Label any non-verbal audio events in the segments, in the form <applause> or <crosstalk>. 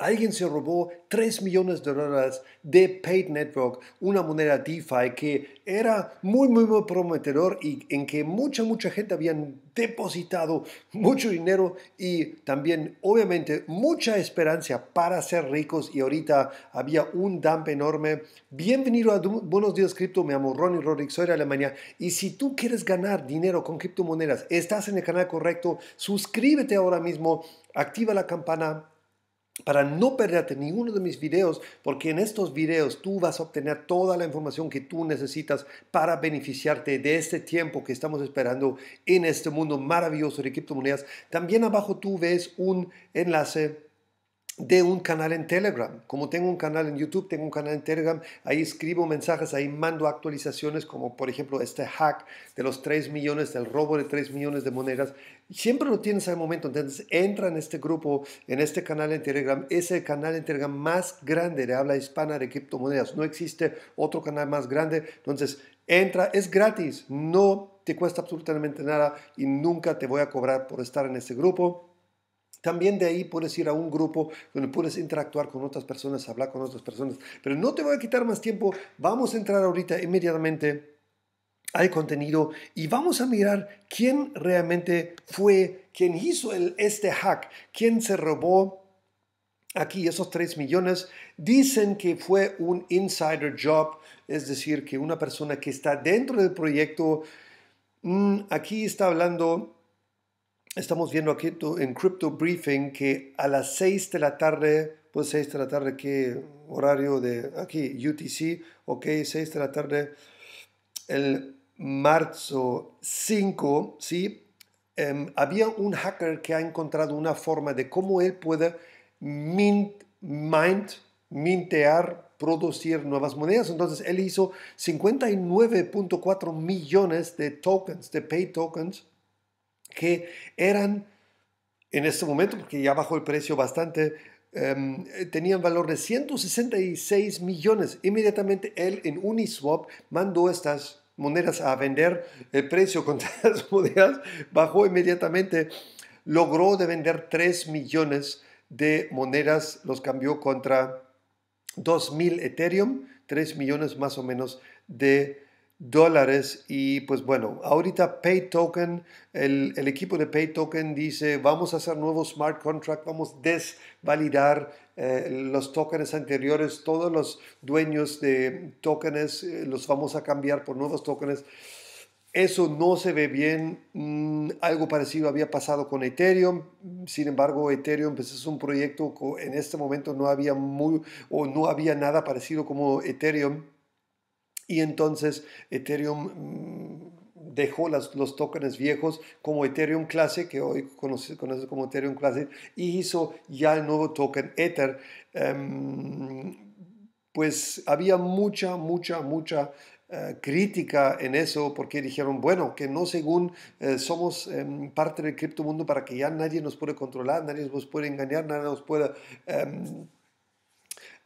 Alguien se robó 3 millones de dólares de Paid Network, una moneda DeFi que era muy, muy, muy prometedor y en que mucha, mucha gente habían depositado mucho dinero y también, obviamente, mucha esperanza para ser ricos. Y ahorita había un dump enorme. Bienvenido a Buenos Días Cripto. Me llamo Ronnie Rodríguez, soy de Alemania. Y si tú quieres ganar dinero con criptomonedas, estás en el canal correcto. Suscríbete ahora mismo, activa la campana para no perderte ninguno de mis videos, porque en estos videos tú vas a obtener toda la información que tú necesitas para beneficiarte de este tiempo que estamos esperando en este mundo maravilloso de criptomonedas. También abajo tú ves un enlace de un canal en Telegram. Como tengo un canal en YouTube, tengo un canal en Telegram, ahí escribo mensajes, ahí mando actualizaciones, como por ejemplo este hack de los 3 millones, del robo de 3 millones de monedas. Siempre lo tienes al momento, entonces entra en este grupo, en este canal en Telegram. Es el canal en Telegram más grande de habla hispana de criptomonedas. No existe otro canal más grande. Entonces entra, es gratis, no te cuesta absolutamente nada y nunca te voy a cobrar por estar en este grupo también de ahí puedes ir a un grupo donde puedes interactuar con otras personas, hablar con otras personas. Pero no te voy a quitar más tiempo. Vamos a entrar ahorita inmediatamente al contenido y vamos a mirar quién realmente fue quién hizo el, este hack, quién se robó aquí esos 3 millones. Dicen que fue un insider job, es decir, que una persona que está dentro del proyecto, mm, aquí está hablando estamos viendo aquí en Crypto Briefing que a las 6 de la tarde, pues 6 de la tarde, ¿qué horario de aquí? UTC, ok, 6 de la tarde, el marzo 5, ¿sí? Em, había un hacker que ha encontrado una forma de cómo él puede mint, mint, mintear, producir nuevas monedas. Entonces él hizo 59.4 millones de tokens, de pay tokens, que eran en este momento, porque ya bajó el precio bastante, em, eh, tenían valor de 166 millones. Inmediatamente él en Uniswap mandó estas monedas a vender. El precio contra las <laughs> monedas bajó inmediatamente. Logró de vender 3 millones de monedas, los cambió contra 2.000 Ethereum, 3 millones más o menos de dólares y pues bueno, ahorita PayToken, el, el equipo de Pay Token dice vamos a hacer nuevo smart contract, vamos a desvalidar eh, los tokens anteriores, todos los dueños de tokens eh, los vamos a cambiar por nuevos tokens. Eso no se ve bien. Mm, algo parecido había pasado con Ethereum. Sin embargo, Ethereum pues, es un proyecto en este momento no había muy, o no había nada parecido como Ethereum y entonces Ethereum mm, dejó las, los tokens viejos como Ethereum Classic, que hoy conoces como Ethereum Classic, y hizo ya el nuevo token Ether. Em, pues había mucha, mucha, mucha eh, crítica en eso porque dijeron, bueno, que no según eh, somos em, parte del criptomundo para que ya nadie nos puede controlar, nadie nos puede engañar, nadie nos puede em,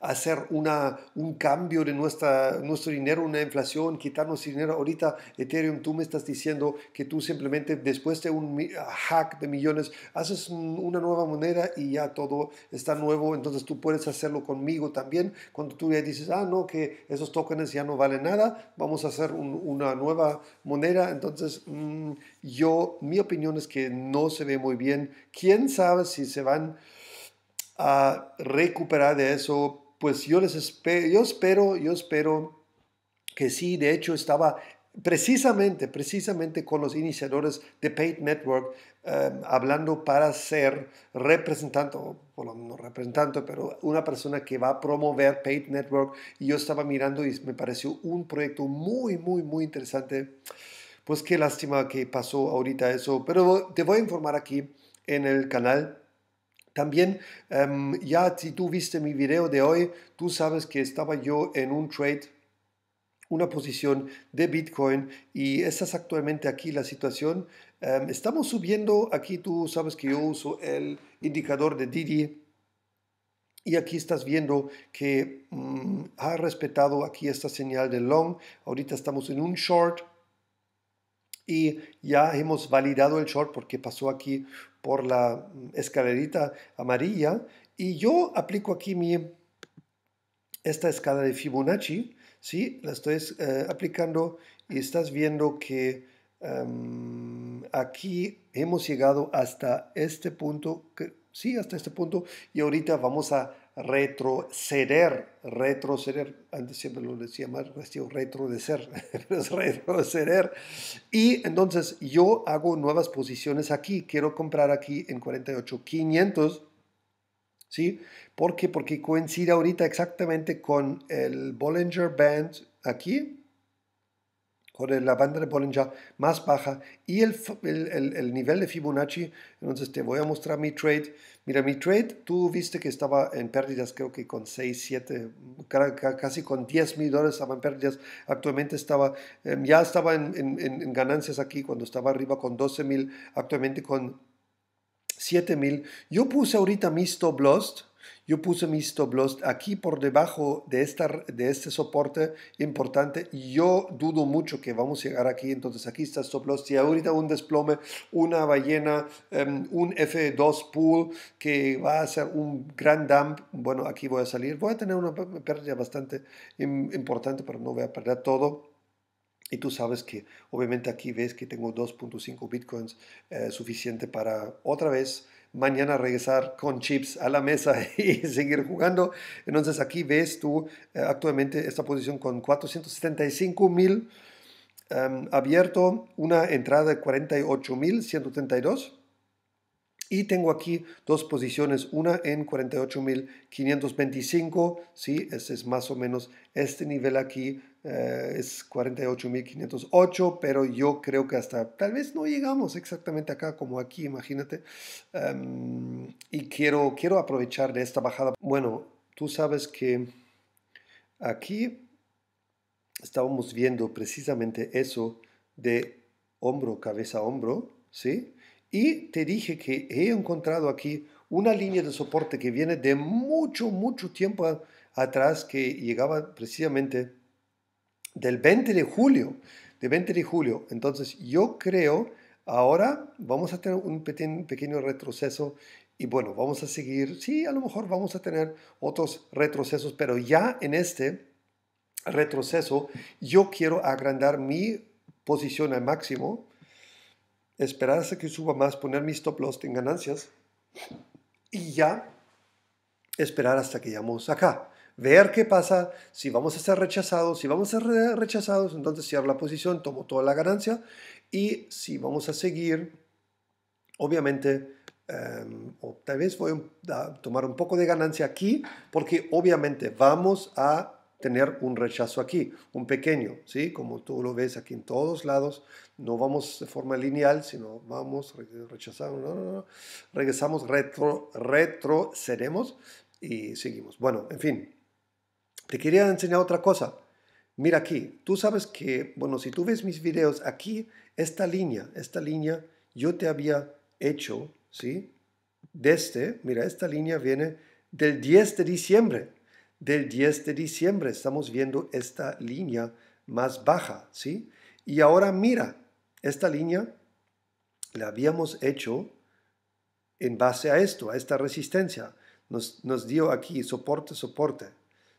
hacer una, un cambio de nuestra, nuestro dinero, una inflación, quitarnos dinero. Ahorita Ethereum, tú me estás diciendo que tú simplemente después de un ah, hack de millones, haces una nueva moneda y ya todo está nuevo, entonces tú puedes hacerlo conmigo también. Cuando tú ya dices, ah, no, que esos tokens ya no valen nada, vamos a hacer una nueva moneda. Entonces, mm, yo, mi opinión es que no se ve muy bien. ¿Quién sabe si se van a recuperar de eso? pues yo les espero, yo espero, yo espero que sí, de hecho estaba precisamente, precisamente con los iniciadores de Paid Network, em, hablando para ser representante, bueno, no representante, pero una persona que va a promover Paid Network. Y yo estaba mirando y me pareció un proyecto muy, muy, muy interesante. Pues qué lástima que pasó ahorita eso, pero te voy a informar aquí en el canal también, em, ya si tú viste mi video de hoy, tú sabes que estaba yo en un trade una posición de Bitcoin y esa es actualmente aquí la situación. Em, estamos subiendo, aquí tú sabes que yo uso el indicador de Didi y aquí estás viendo que mm, ha respetado aquí esta señal de long. Ahorita estamos en un short y ya hemos validado el short porque pasó aquí por la mm, escalerita amarilla y yo aplico aquí mi, esta escala de Fibonacci, ¿sí? la estoy eh, aplicando y estás viendo que em, aquí hemos llegado hasta este punto, sí, hasta este punto y ahorita vamos a retroceder, retroceder, antes siempre lo decía más, pues, retrodecer, retroceder, <laughs> pero es retroceder. Y entonces yo hago nuevas posiciones aquí, quiero comprar aquí en 48.500, ¿sí? ¿Por qué? Porque coincide ahorita exactamente con el Bollinger Band aquí, con la banda de Bollinger más baja y el, el, el, nivel de Fibonacci. Entonces te voy a mostrar mi trade. Mira, mi trade, tú viste que estaba en pérdidas, creo que con 6, 7, casi con 10 mil dólares estaba en pérdidas. Actualmente estaba, em, ya estaba en, en, en, ganancias aquí cuando estaba arriba con 12 mil, actualmente con 7 mil. Yo puse ahorita mi stop loss yo puse stop-loss aquí por debajo de, esta, de este soporte importante. Yo dudo mucho que vamos a llegar aquí. Entonces aquí está stop-loss. y ahorita un desplome, una ballena, em, un F2 pool que va a ser un gran dump, bueno, aquí voy a salir. Voy a tener una pérdida bastante importante, pero no voy a perder todo. Y tú sabes que obviamente aquí ves que tengo 2.5 bitcoins eh, suficiente para otra vez mañana regresar con chips a la mesa <laughs> y seguir jugando. Entonces aquí ves tú eh, actualmente esta posición con 475 mil em, abierto, una entrada de 48 mil 132 y tengo aquí dos posiciones, una en 48.525, ¿sí? ese es más o menos este nivel aquí, eh, es 48.508, pero yo creo que hasta tal vez no llegamos exactamente acá como aquí, imagínate. Em, y quiero, quiero aprovechar de esta bajada. Bueno, tú sabes que aquí estábamos viendo precisamente eso de hombro, cabeza, hombro, ¿sí? Y te dije que he encontrado aquí una línea de soporte que viene de mucho, mucho tiempo atrás, que llegaba precisamente del 20 de julio, del 20 de julio. Entonces yo creo, ahora vamos a tener un pequeño retroceso y bueno, vamos a seguir, sí, a lo mejor vamos a tener otros retrocesos, pero ya en este retroceso yo quiero agrandar mi posición al máximo esperar hasta que suba más, poner mi stop loss en ganancias y ya esperar hasta que llegamos acá. Ver qué pasa, si vamos a ser rechazados, si vamos a ser rechazados, entonces cierro la posición, tomo toda la ganancia y si vamos a seguir, obviamente, em, tal vez voy a tomar un poco de ganancia aquí, porque obviamente vamos a tener un rechazo aquí, un pequeño, ¿sí? Como tú lo ves aquí en todos lados, no vamos de forma lineal, sino vamos, rechazamos, no, no, no, regresamos, retro, retrocedemos y seguimos. Bueno, en fin, te quería enseñar otra cosa. Mira aquí, tú sabes que, bueno, si tú ves mis videos aquí, esta línea, esta línea yo te había hecho, ¿sí? este, mira, esta línea viene del 10 de diciembre del 10 de diciembre estamos viendo esta línea más baja, ¿sí? Y ahora mira, esta línea la habíamos hecho en base a esto, a esta resistencia. Nos, nos dio aquí soporte, soporte,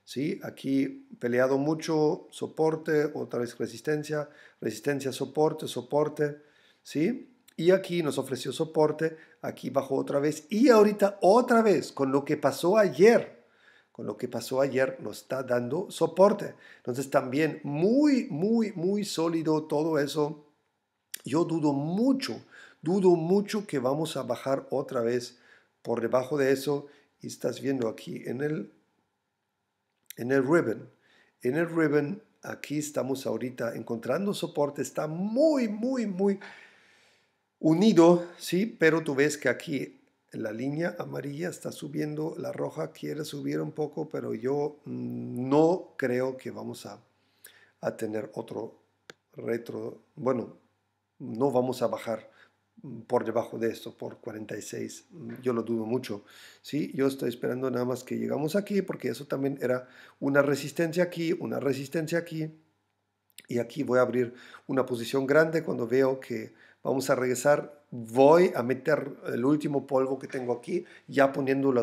¿sí? Aquí peleado mucho, soporte, otra vez resistencia, resistencia, soporte, soporte, ¿sí? Y aquí nos ofreció soporte, aquí bajó otra vez y ahorita otra vez con lo que pasó ayer, con lo que pasó ayer, nos está dando soporte. Entonces también muy, muy, muy sólido todo eso. Yo dudo mucho, dudo mucho que vamos a bajar otra vez por debajo de eso. Y estás viendo aquí en el, en el ribbon. En el ribbon, aquí estamos ahorita encontrando soporte. Está muy, muy, muy unido, ¿sí? Pero tú ves que aquí la línea amarilla está subiendo, la roja quiere subir un poco, pero yo mm, no creo que vamos a, tener otro retro, bueno, no vamos a bajar mm, por debajo de esto, por 46, mm, yo lo dudo mucho. ¿sí? Yo estoy esperando nada más que llegamos aquí, porque eso también era una resistencia aquí, una resistencia aquí, y aquí voy a abrir una posición grande cuando veo que vamos a regresar voy a meter el último polvo que tengo aquí, ya poniendo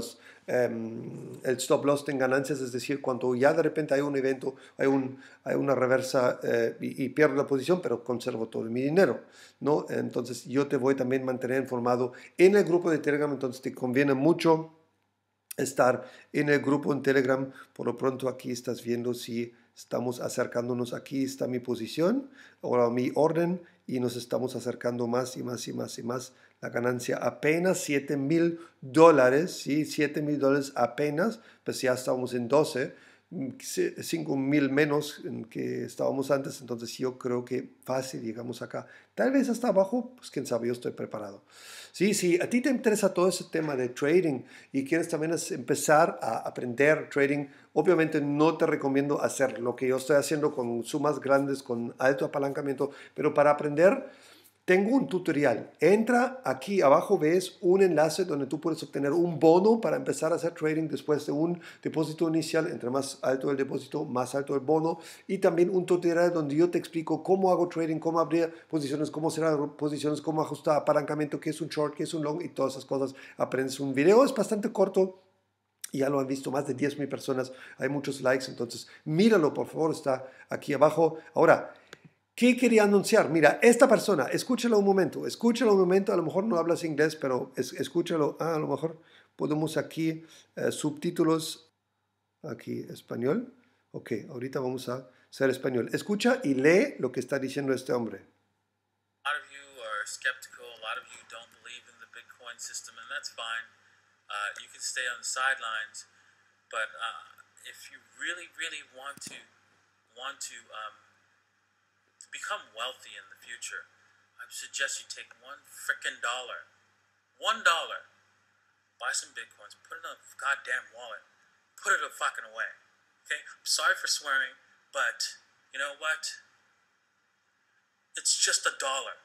em, el stop loss en ganancias, es decir, cuando ya de repente hay un evento, hay, un, hay una reversa eh, y, pierdo la posición, pero conservo todo mi dinero, ¿no? Entonces yo te voy también a mantener informado en el grupo de Telegram, entonces te conviene mucho estar en el grupo en Telegram. Por lo pronto aquí estás viendo si estamos acercándonos, aquí está mi posición, ahora mi orden, y nos estamos acercando más y más y más y más. La ganancia apenas 7 mil dólares, ¿sí? 7 mil dólares apenas, pues ya estamos en 12 5 mil menos en que estábamos antes, entonces yo creo que fácil llegamos acá. Tal vez hasta abajo, pues quién sabe, yo estoy preparado. Sí, si sí, a ti te interesa todo ese tema de trading y quieres también empezar a aprender trading, obviamente no te recomiendo hacer lo que yo estoy haciendo con sumas grandes, con alto apalancamiento, pero para aprender tengo un tutorial. Entra aquí abajo, ves un enlace donde tú puedes obtener un bono para empezar a hacer trading después de un depósito inicial. Entre más alto el depósito, más alto el bono. Y también un tutorial donde yo te explico cómo hago trading, cómo abrir posiciones, cómo cerrar posiciones, cómo ajustar apalancamiento, qué es un short, qué es un long y todas esas cosas. Aprendes un video, es bastante corto, ya lo han visto más de 10.000 personas, hay muchos likes, entonces míralo por favor, está aquí abajo. Ahora, ¿Qué quería anunciar? Mira, esta persona, escúchalo un momento, escúchalo un momento, a lo mejor no hablas inglés, pero escúchalo, ah, a lo mejor podemos aquí eh, subtítulos, aquí español. Ok, ahorita vamos a ser español. Escucha y lee lo que está diciendo este hombre. A you are skeptical, a lot of you don't believe in the Bitcoin system, and that's fine. Uh, you can stay on sidelines, but uh, if you really, really want to, want to um, become wealthy in the future, I suggest you take one frickin' dollar, one dollar, buy some bitcoins, put it in a goddamn wallet, put it a fucking away. Okay? I'm sorry for swearing, but you know what? It's just a dollar.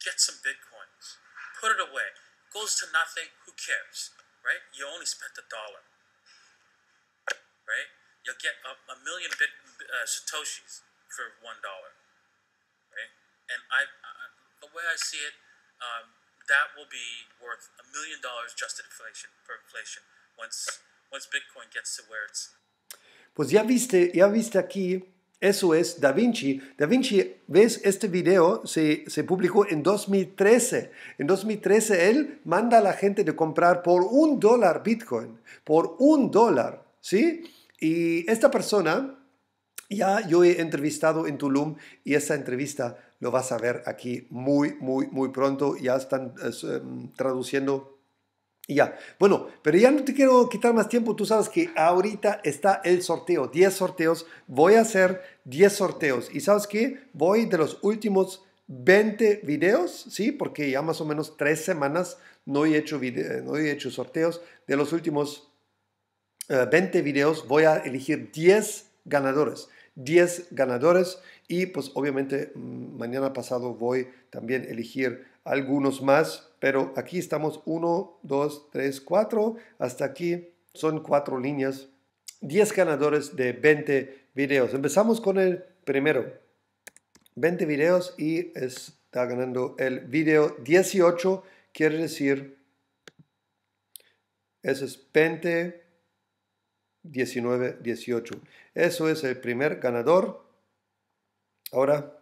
Get some bitcoins, put it away. It goes to nothing. Who cares? Right? You only spent a dollar. Right? You'll get a, a million bit, uh, satoshis for one dollar. Right? And I, the way I see it, um, that will be worth a million dollars just in inflation per inflation once once Bitcoin gets to where it's. Pues ya viste, ya viste aquí. Eso es Da Vinci. Da Vinci, ves, este video se, se publicó en 2013. En 2013 él manda a la gente de comprar por un dólar Bitcoin, por un dólar, ¿sí? Y esta persona, ya yo he entrevistado en Tulum y esa entrevista lo vas a ver aquí muy, muy, muy pronto. Ya están em, traduciendo ya, bueno, pero ya no te quiero quitar más tiempo. Tú sabes que ahorita está el sorteo, 10 sorteos. Voy a hacer 10 sorteos. Y sabes qué? voy de los últimos 20 videos, ¿sí? Porque ya más o menos tres semanas no he hecho, no he hecho sorteos. De los últimos 20 eh, videos voy a elegir 10 ganadores. 10 ganadores y pues obviamente mm, mañana pasado voy también a elegir algunos más, pero aquí estamos 1, 2, 3, 4, hasta aquí son 4 líneas, 10 ganadores de 20 videos. Empezamos con el primero, 20 videos y está ganando el video 18, quiere decir, eso es 20 19, 18. Eso es el primer ganador. Ahora.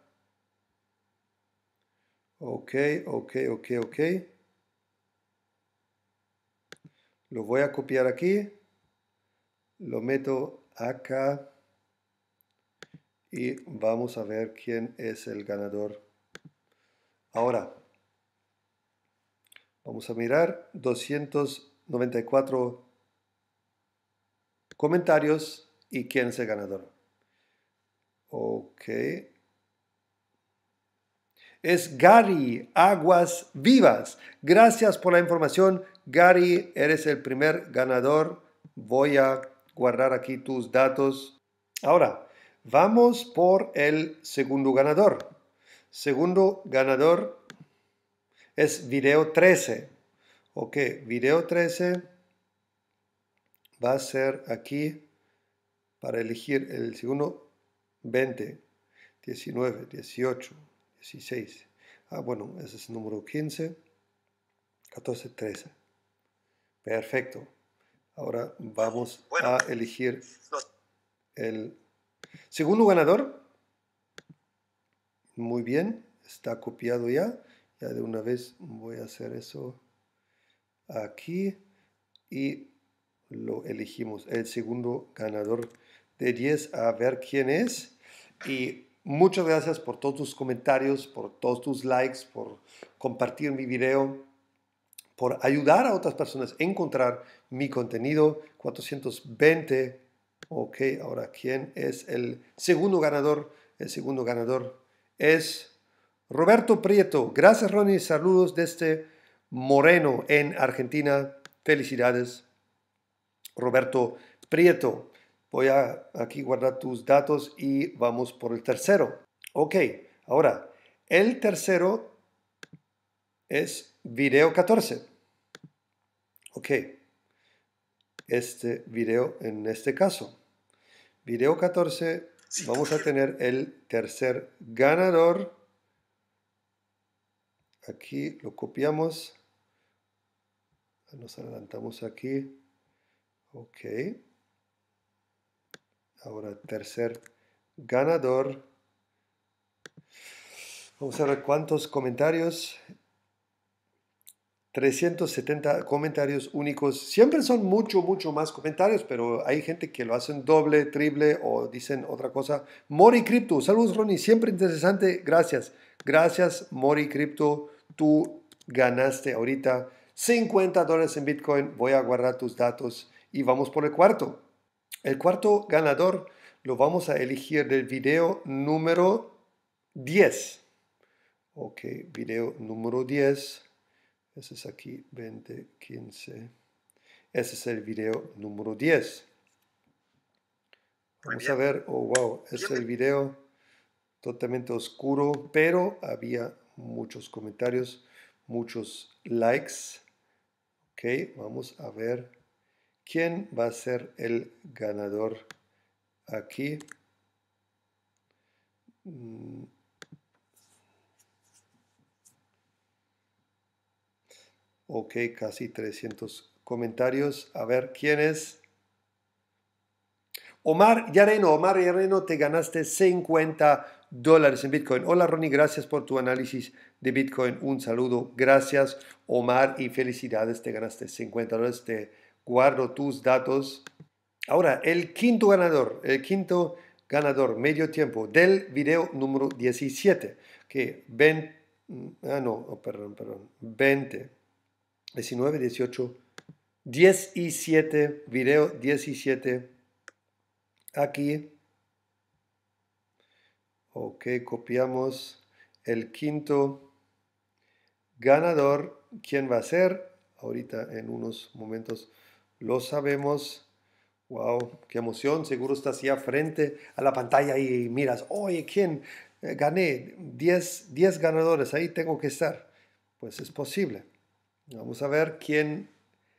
Ok, ok, ok, ok. Lo voy a copiar aquí. Lo meto acá. Y vamos a ver quién es el ganador. Ahora. Vamos a mirar. 294 comentarios y quién es el ganador. Ok. Es Gary Aguas Vivas. Gracias por la información. Gary, eres el primer ganador. Voy a guardar aquí tus datos. Ahora, vamos por el segundo ganador. Segundo ganador es video 13. Ok, video 13 va a ser aquí para elegir el segundo 20, 19, 18, 16. Ah, bueno, ese es el número 15, 14, 13. Perfecto. Ahora vamos a elegir el segundo ganador. Muy bien, está copiado ya. Ya de una vez voy a hacer eso aquí y lo elegimos. El segundo ganador de 10 a ver quién es. Y muchas gracias por todos tus comentarios, por todos tus likes, por compartir mi video, por ayudar a otras personas a encontrar mi contenido. 420. Ok, ahora, ¿quién es el segundo ganador? El segundo ganador es Roberto Prieto. Gracias, Ronnie. Saludos desde Moreno, en Argentina. Felicidades. Roberto Prieto. Voy a aquí guardar tus datos y vamos por el tercero. Ok, ahora, el tercero es video 14. Ok, este video en este caso. Video 14, vamos a tener el tercer ganador. Aquí lo copiamos. Nos adelantamos aquí. Ok. Ahora tercer ganador. Vamos a ver cuántos comentarios. 370 comentarios únicos. Siempre son mucho, mucho más comentarios, pero hay gente que lo hacen doble, triple o dicen otra cosa. Mori Crypto, saludos Ronnie, siempre interesante. Gracias. Gracias Mori Crypto, tú ganaste ahorita 50 dólares en Bitcoin. Voy a guardar tus datos y vamos por el cuarto. El cuarto ganador lo vamos a elegir del video número 10. Ok, video número 10. Ese es aquí, 20, 15. Ese es el video número 10. Vamos a ver, oh wow, es el video totalmente oscuro, pero había muchos comentarios, muchos likes. Ok, vamos a ver. ¿Quién va a ser el ganador aquí? Mm. Ok, casi 300 comentarios. A ver, ¿quién es? Omar Yareno, Omar Yareno, te ganaste 50 dólares en Bitcoin. Hola Ronnie, gracias por tu análisis de Bitcoin. Un saludo, gracias Omar y felicidades, te ganaste 50 dólares guardo tus datos. Ahora, el quinto ganador, el quinto ganador medio tiempo del video número 17, que ven mm, ah no, oh, perdón, perdón, 20, 19, 18, 17, video 17, aquí, ok, copiamos el quinto ganador, ¿quién va a ser? Ahorita en unos momentos lo sabemos. Wow, qué emoción. Seguro estás ya frente a la pantalla y miras, oye, ¿quién? Eh, gané 10, ganadores, ahí tengo que estar. Pues es posible. Vamos a ver quién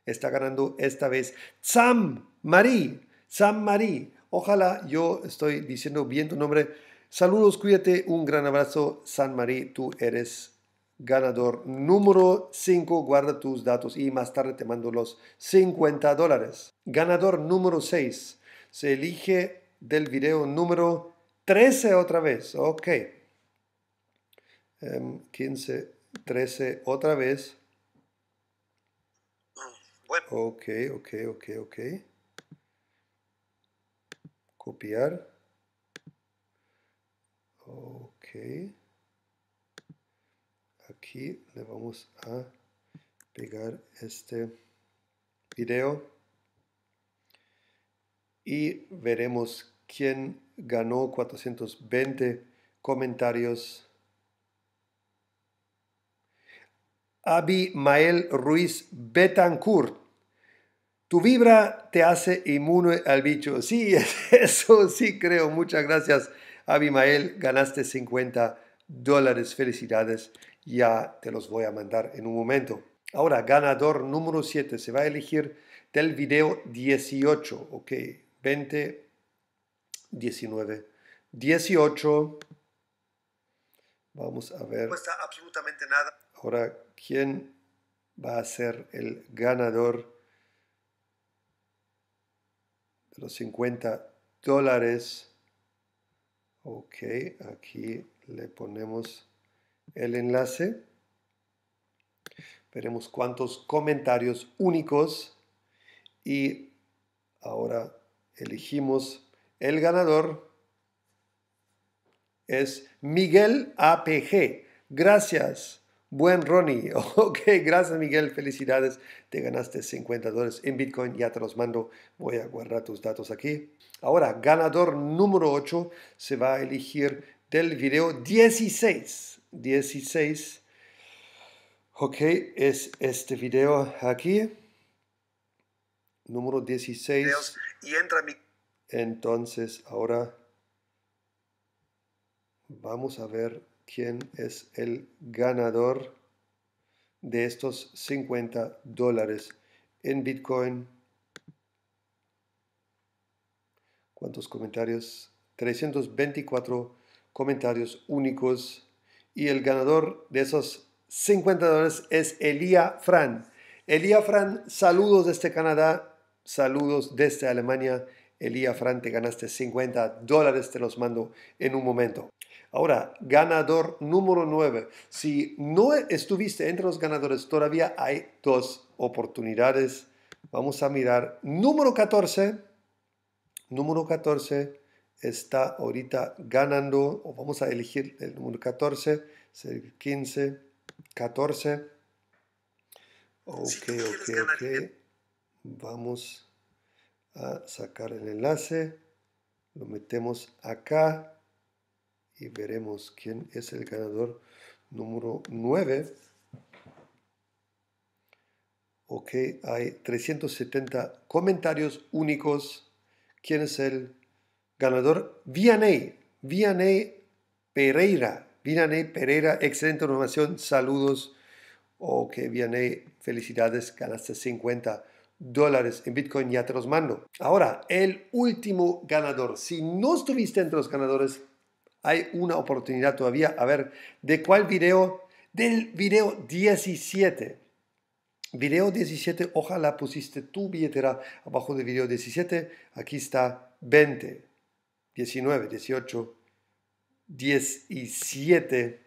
está ganando esta vez. Sam Marie. Sam Marie. Ojalá yo estoy diciendo bien tu nombre. Saludos, cuídate, un gran abrazo, San Marie. tú eres ganador número 5, guarda tus datos y más tarde te mando los 50 dólares. Ganador número 6, se elige del video número 13 otra vez, ok. 15, em, 13 otra vez. Ok, ok, ok, ok. Copiar. Ok aquí le vamos a pegar este video y veremos quién ganó 420 comentarios. Abimael Ruiz Betancourt. Tu vibra te hace inmune al bicho. Sí, <laughs> eso sí creo. Muchas gracias, Abimael. Ganaste 50 dólares. Felicidades. Ya te los voy a mandar en un momento. Ahora, ganador número 7 se va a elegir del video 18, ok, 20, 19, 18. Vamos a ver. No cuesta absolutamente nada. Ahora, ¿quién va a ser el ganador de los 50 dólares? Ok, aquí le ponemos el enlace. Veremos cuántos comentarios únicos y ahora elegimos el ganador. Es Miguel APG. Gracias. Buen Ronnie. <laughs> Ok, gracias Miguel, felicidades. Te ganaste 50 dólares en Bitcoin, ya te los mando. Voy a guardar tus datos aquí. Ahora, ganador número 8 se va a elegir del video 16. 16. Ok, es este video aquí. Número 16. y entra mi... Entonces, ahora vamos a ver quién es el ganador de estos 50 dólares en Bitcoin. ¿Cuántos comentarios? 324 comentarios únicos y el ganador de esos 50 dólares es Elia Fran. Elia Fran, saludos desde Canadá, saludos desde Alemania. Elia Fran, te ganaste 50 dólares, te los mando en un momento. Ahora, ganador número 9. Si no estuviste entre los ganadores, todavía hay dos oportunidades. Vamos a mirar. Número 14. Número 14 está ahorita ganando. Vamos a elegir el número 14, 15, 14. Ok, ok, ok. Vamos a sacar el enlace. Lo metemos acá y veremos quién es el ganador número 9. Ok, hay 370 comentarios únicos. ¿Quién es el ganador Vianey, Vianey Pereira, Vianey Pereira, excelente información saludos, ok Vianey, felicidades, ganaste 50 dólares en Bitcoin, ya te los mando. Ahora, el último ganador, si no estuviste entre los ganadores, hay una oportunidad todavía, a ver, ¿de cuál video? Del video 17. Video 17, ojalá pusiste tu billetera abajo del video 17, aquí está 20. 19, 18, 17.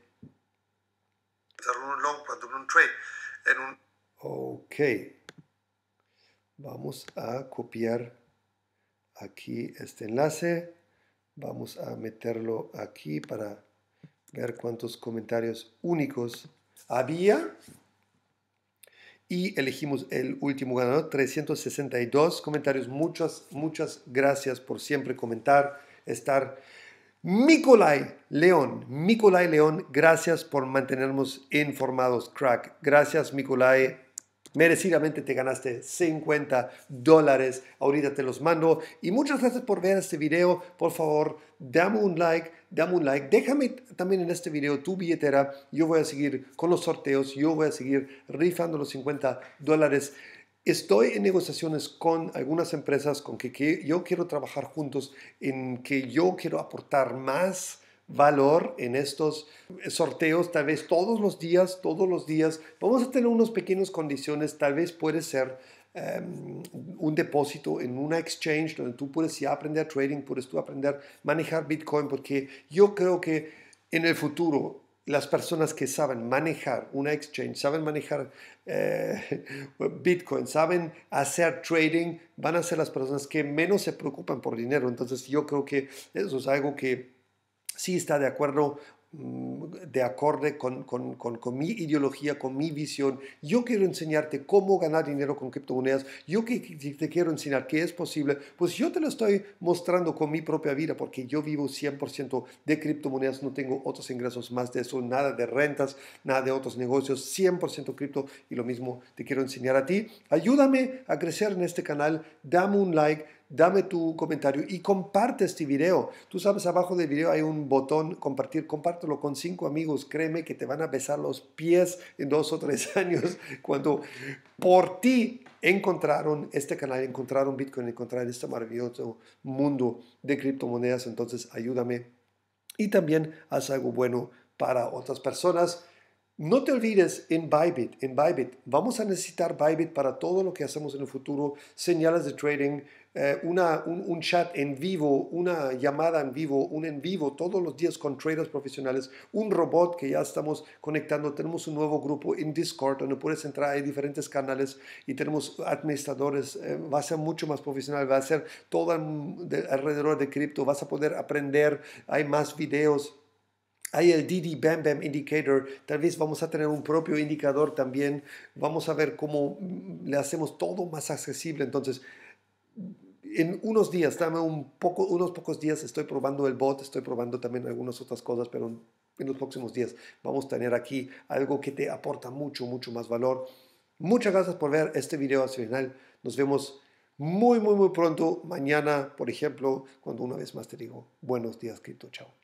Ok. Vamos a copiar aquí este enlace. Vamos a meterlo aquí para ver cuántos comentarios únicos había. Y elegimos el último ganador, 362 comentarios. Muchas, muchas gracias por siempre comentar estar. nicolai León, nicolai León, gracias por mantenernos informados, crack. Gracias, Nicolai. Merecidamente te ganaste 50 dólares. Ahorita te los mando. Y muchas gracias por ver este video. Por favor, dame un like, dame un like. Déjame también en este video tu billetera. Yo voy a seguir con los sorteos. Yo voy a seguir rifando los 50 dólares. Estoy en negociaciones con algunas empresas con que, yo quiero trabajar juntos, en que yo quiero aportar más valor en estos sorteos, tal vez todos los días, todos los días. Vamos a tener unas pequeñas condiciones, tal vez puede ser em, un depósito en una exchange donde tú puedes a aprender trading, puedes tú aprender manejar Bitcoin, porque yo creo que en el futuro las personas que saben manejar una exchange, saben manejar eh, <laughs> Bitcoin, saben hacer trading, van a ser las personas que menos se preocupan por dinero. Entonces yo creo que eso es algo que sí está de acuerdo Mm, de acorde con, con, mi ideología, con mi visión. Yo quiero enseñarte cómo ganar dinero con criptomonedas. Yo que, te quiero enseñar qué es posible. Pues yo te lo estoy mostrando con mi propia vida porque yo vivo 100% de criptomonedas. No tengo otros ingresos más de eso. Nada de rentas, nada de otros negocios. 100% cripto. Y lo mismo te quiero enseñar a ti. Ayúdame a crecer en este canal. Dame un like dame tu comentario y comparte este video. Tú sabes, abajo del video hay un botón compartir, compártelo con cinco amigos, créeme que te van a besar los pies en dos o tres <laughs> años cuando por ti encontraron este canal, encontraron Bitcoin, encontraron este maravilloso mundo de criptomonedas, entonces ayúdame y también haz algo bueno para otras personas. No te olvides en Bybit, en Bybit, vamos a necesitar Bybit para todo lo que hacemos en el futuro, señales de trading, eh, una, un, chat en vivo, una llamada en vivo, un en vivo todos los días con traders profesionales, un robot que ya estamos conectando, tenemos un nuevo grupo en Discord donde puedes entrar, hay diferentes canales y tenemos administradores, eh, va a ser mucho más profesional, va a ser todo alrededor de cripto, vas a poder aprender, hay más videos. Hay el DD Bam Bam Indicator, tal vez vamos a tener un propio indicador también, vamos a ver cómo le hacemos todo más accesible. Entonces, en unos días, dame un poco, unos pocos días, estoy probando el bot, estoy probando también algunas otras cosas, pero en los próximos días vamos a tener aquí algo que te aporta mucho, mucho más valor. Muchas gracias por ver este video hasta el final. Nos vemos muy, muy, muy pronto. Mañana, por ejemplo, cuando una vez más te digo, buenos días, cripto. Chao.